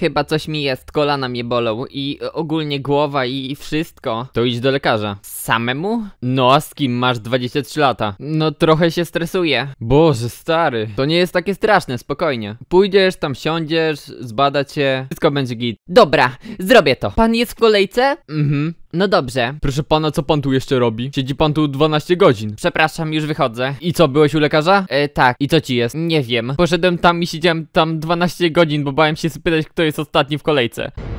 Chyba coś mi jest, kolana mnie bolą i ogólnie głowa i wszystko. To idź do lekarza. Samemu? No a z kim masz 23 lata? No trochę się stresuję. Boże, stary. To nie jest takie straszne, spokojnie. Pójdziesz, tam siądziesz, zbada cię, wszystko będzie git. Dobra, zrobię to. Pan jest w kolejce? Mhm. No dobrze. Proszę pana, co pan tu jeszcze robi? Siedzi pan tu 12 godzin. Przepraszam, już wychodzę. I co, byłeś u lekarza? E, tak. I co ci jest? Nie wiem. Poszedłem tam i siedziałem tam 12 godzin, bo bałem się spytać, kto jest ostatni w kolejce.